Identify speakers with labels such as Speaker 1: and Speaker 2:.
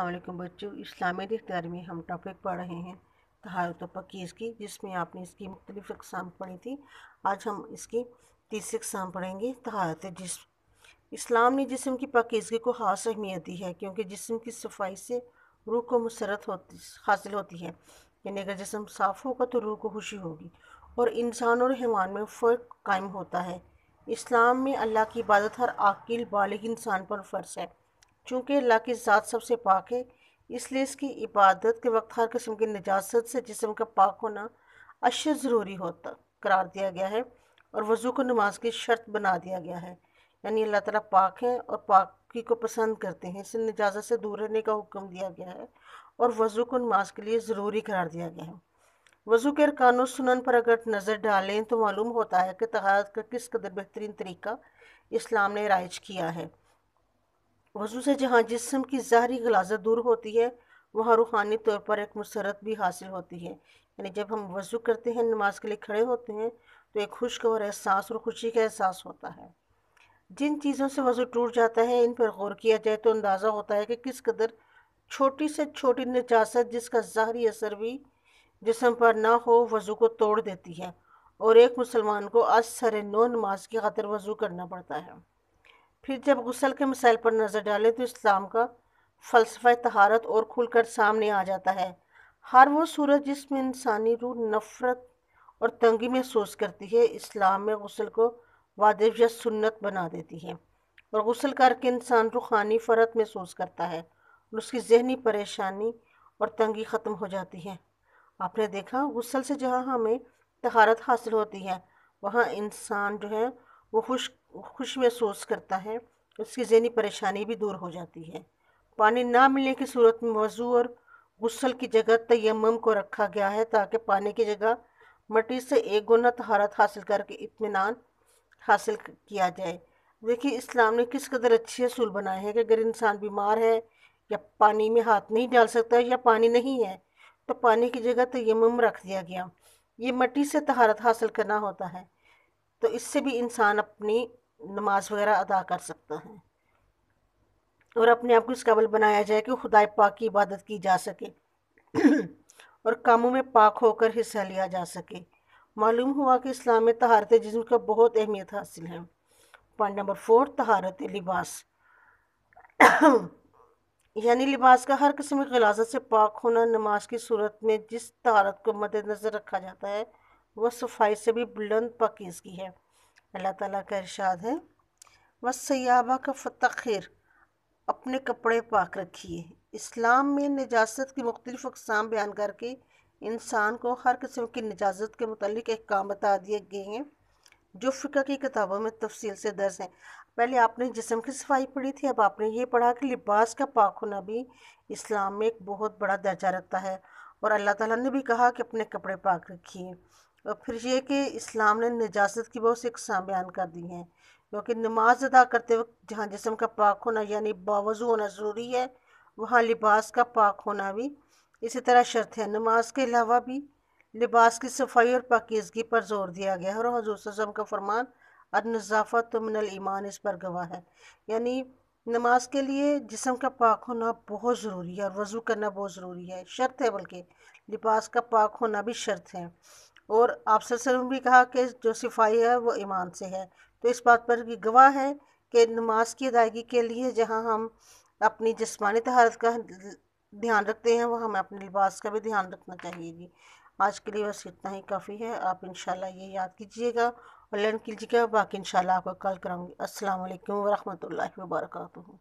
Speaker 1: अल्लाम बच्चों इस्लामी रिश्तेदार में हम टॉपिक पढ़ रहे हैं तहारत पक्की इसकी जिसमें आपने इसकी मुख्तलिफ अकसाम पढ़ी थी आज हम इसकी तीसरी अकसाम पढ़ेंगे तहारत जिसम इस्लाम ने जिसम की पाकिजगी को खास अहमियत दी है क्योंकि जिसम की सफाई से रूह को मसरत होती हासिल होती है यानी अगर जिसम साफ़ होगा तो रूह को खुशी होगी और इंसान और हैवान में फ़र्क कायम होता है इस्लाम में अल्लाह की इबादत हर आकिल बालिग इंसान पर फ़र्ज है चूँकि अल्लाह की ज़ात सबसे पाक है इसलिए इसकी इबादत के वक्त हर किस्म की निजात से जिसम का पाक होना अश ज़रूरी होता करार दिया गया है और वज़ू को नमाज की शर्त बना दिया गया है यानी अल्लाह तला पाक हैं और पाकी को पसंद करते हैं इसलिए नजाजत से दूर रहने का हुक्म दिया गया है और वज़ू को नमाज के लिए ज़रूरी करार दिया गया है वज़ू के अरकान सुनन पर अगर नज़र डालें तो मालूम होता है कि तहारत का किस कदर बेहतरीन तरीका इस्लाम ने राइज किया है वजू से जहाँ जिसम की ज़ाहरी गलाजत दूर होती है वहाँ रूहानी तौर पर एक मसरत भी हासिल होती है यानी जब हम वजू करते हैं नमाज के लिए खड़े होते हैं तो एक खुश्क और एहसास और खुशी का एहसास होता है जिन चीज़ों से वजू टूट जाता है इन पर गौर किया जाए तो अंदाज़ा होता है कि किस कदर छोटी से छोटी नजास्त जिसका ज़ाहरी असर भी जिसम पर ना हो वज़ू को तोड़ देती है और एक मुसलमान को अज सर नौ नमाज की खातर वज़ू करना पड़ता है फिर जब गुसल के मसाइल पर नज़र डालें तो इस्लाम का फ़लसफ़ा तहारत और खुलकर सामने आ जाता है हर वो सूरत जिसमें इंसानी रूह नफ़रत और तंगी महसूस करती है इस्लाम में गसल को वादिब या सुन्नत बना देती है और गसल करके इंसान रूहानी फ़रत महसूस करता है और उसकी जहनी परेशानी और तंगी ख़त्म हो जाती है आपने देखा गसल से जहाँ हमें तहारत हासिल होती है वहाँ इंसान जो है वो खुश खुश महसूस करता है उसकी जहनी परेशानी भी दूर हो जाती है पानी ना मिलने की सूरत में वजू और गुस्सल की जगह तयम को रखा गया है ताकि पानी की जगह मटी से एक गुना तहारत हासिल करके इतमान हासिल किया जाए देखिए इस्लाम ने किस कदर अच्छे असूल बनाए हैं कि अगर इंसान बीमार है या पानी में हाथ नहीं डाल सकता या पानी नहीं है तो पानी की जगह तयम रख दिया गया ये मटी से तहारत हासिल करना होता है तो इससे भी इंसान अपनी नमाज वगैरह अदा कर सकता है और अपने आप को इस काबिल बनाया जाए कि खुदा पाक की इबादत की जा सके और कामों में पाक होकर हिस्सा लिया जा सके मालूम हुआ कि इस्लाम में तहारत जिसम का बहुत अहमियत हासिल है पॉइंट नंबर फोर तहारत लिबास यानी लिबास का हर किस्म की गलाजत से पाक होना नमाज की सूरत में जिस तहारत को नज़र रखा जाता है वह सफ़ाई से भी बुलंद पकीज़गी है अल्लाह ताला का इरशाद है व सयाबा का फ़तखिर अपने कपड़े पाक रखिए इस्लाम में नजास्त की मुख्तलिफ़ अकसाम बयान करके इंसान को हर किस्म की नजाजत के मतलब अहकाम बता दिए गए हैं जो फ़िका की किताबों में तफसील से दर्ज हैं पहले आपने जिसम की सफाई पढ़ी थी अब आपने ये पढ़ा कि लिबास का पाक होना भी इस्लाम में एक बहुत बड़ा दर्जा रखता है और अल्लाह ताला ने भी कहा कि अपने कपड़े पाक रखिए और फिर ये कि इस्लाम ने नजाजत की बहुत सी अकसाम बयान कर दी हैं क्योंकि नमाज अदा करते वक्त जहाँ जिसम का पाक होना यानी बावजू होना ज़रूरी है वहाँ लिबास का पाक होना भी इसी तरह शर्त है नमाज के अलावा भी लिबास की सफाई और पाकिजगी पर जोर दिया गया है और हजूसम का फरमान अनजाफ़त तो मिनल ईमान इस पर गवाह है यानी नमाज के लिए जिसम का पाक होना बहुत ज़रूरी है और वज़ू करना बहुत ज़रूरी है शर्त है बल्कि लिबास का पाक होना भी शर्त है और आप वसल्लम भी कहा कि जो सिफाई है वो ईमान से है तो इस बात पर भी गवाह है कि नमाज की अदायगी के लिए जहाँ हम अपनी जिसमानी तहारत का ध्यान रखते हैं वह हमें अपने लिबास का भी ध्यान रखना चाहिए जी आज के लिए बस इतना ही काफ़ी है आप इन ये याद कीजिएगा और लर्न कीजिएगा बाकी इन आपको कॉल कराऊँगी असल वरहमल वर्का